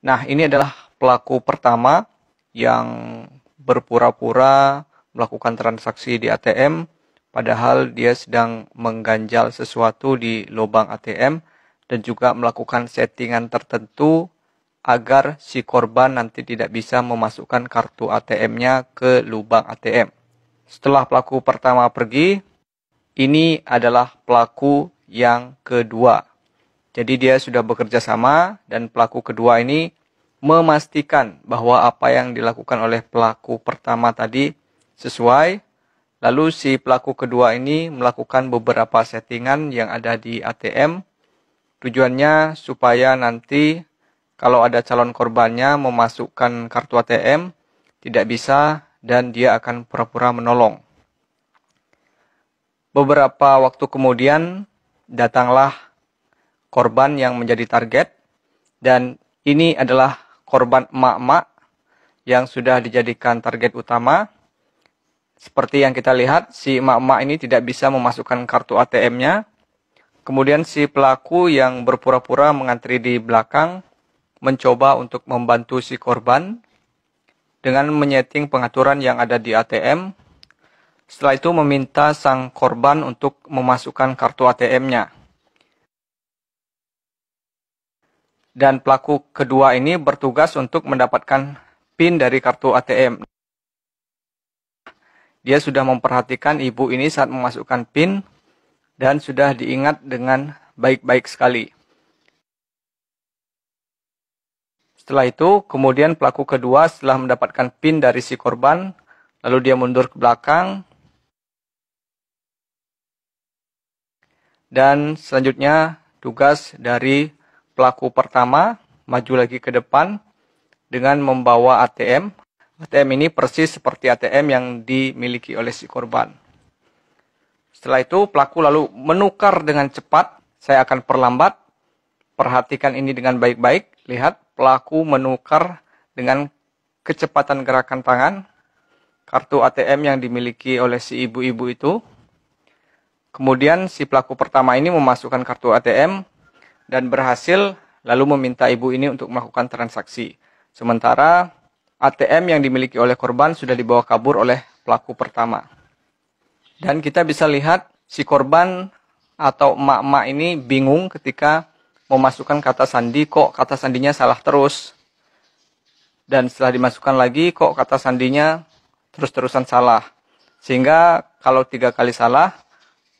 Nah, ini adalah pelaku pertama yang berpura-pura melakukan transaksi di ATM, padahal dia sedang mengganjal sesuatu di lubang ATM dan juga melakukan settingan tertentu agar si korban nanti tidak bisa memasukkan kartu ATM-nya ke lubang ATM. Setelah pelaku pertama pergi, ini adalah pelaku yang kedua jadi dia sudah bekerja sama dan pelaku kedua ini memastikan bahwa apa yang dilakukan oleh pelaku pertama tadi sesuai. Lalu si pelaku kedua ini melakukan beberapa settingan yang ada di ATM. Tujuannya supaya nanti kalau ada calon korbannya memasukkan kartu ATM tidak bisa dan dia akan pura-pura menolong. Beberapa waktu kemudian datanglah korban yang menjadi target dan ini adalah korban emak-emak yang sudah dijadikan target utama. Seperti yang kita lihat, si emak-emak ini tidak bisa memasukkan kartu ATM-nya. Kemudian si pelaku yang berpura-pura mengantri di belakang mencoba untuk membantu si korban dengan menyeting pengaturan yang ada di ATM. Setelah itu meminta sang korban untuk memasukkan kartu ATM-nya. dan pelaku kedua ini bertugas untuk mendapatkan PIN dari kartu ATM. Dia sudah memperhatikan ibu ini saat memasukkan PIN dan sudah diingat dengan baik-baik sekali. Setelah itu, kemudian pelaku kedua setelah mendapatkan PIN dari si korban, lalu dia mundur ke belakang. Dan selanjutnya tugas dari pelaku pertama maju lagi ke depan dengan membawa ATM. ATM ini persis seperti ATM yang dimiliki oleh si korban. Setelah itu pelaku lalu menukar dengan cepat. Saya akan perlambat. Perhatikan ini dengan baik-baik. Lihat pelaku menukar dengan kecepatan gerakan tangan kartu ATM yang dimiliki oleh si ibu-ibu itu. Kemudian si pelaku pertama ini memasukkan kartu ATM dan berhasil lalu meminta ibu ini untuk melakukan transaksi. Sementara ATM yang dimiliki oleh korban sudah dibawa kabur oleh pelaku pertama. Dan kita bisa lihat si korban atau emak-emak ini bingung ketika memasukkan kata sandi kok kata sandinya salah terus. Dan setelah dimasukkan lagi kok kata sandinya terus-terusan salah. Sehingga kalau tiga kali salah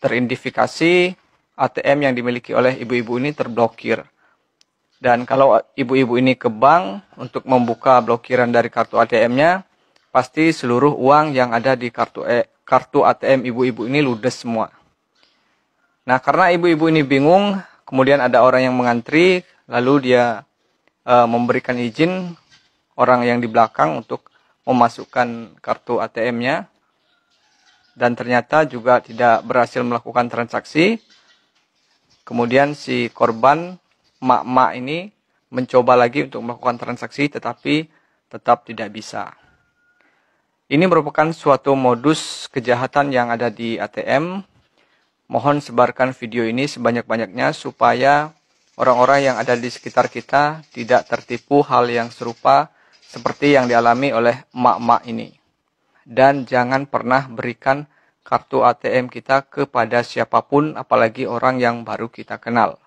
teridentifikasi ATM yang dimiliki oleh ibu-ibu ini terblokir. Dan kalau ibu-ibu ini ke bank untuk membuka blokiran dari kartu ATM-nya, pasti seluruh uang yang ada di kartu e, kartu ATM ibu-ibu ini ludes semua. Nah, karena ibu-ibu ini bingung, kemudian ada orang yang mengantri, lalu dia e, memberikan izin orang yang di belakang untuk memasukkan kartu ATM-nya dan ternyata juga tidak berhasil melakukan transaksi, Kemudian si korban mak-mak ini mencoba lagi untuk melakukan transaksi tetapi tetap tidak bisa. Ini merupakan suatu modus kejahatan yang ada di ATM. Mohon sebarkan video ini sebanyak-banyaknya supaya orang-orang yang ada di sekitar kita tidak tertipu hal yang serupa seperti yang dialami oleh mak-mak ini. Dan jangan pernah berikan kartu ATM kita kepada siapapun apalagi orang yang baru kita kenal.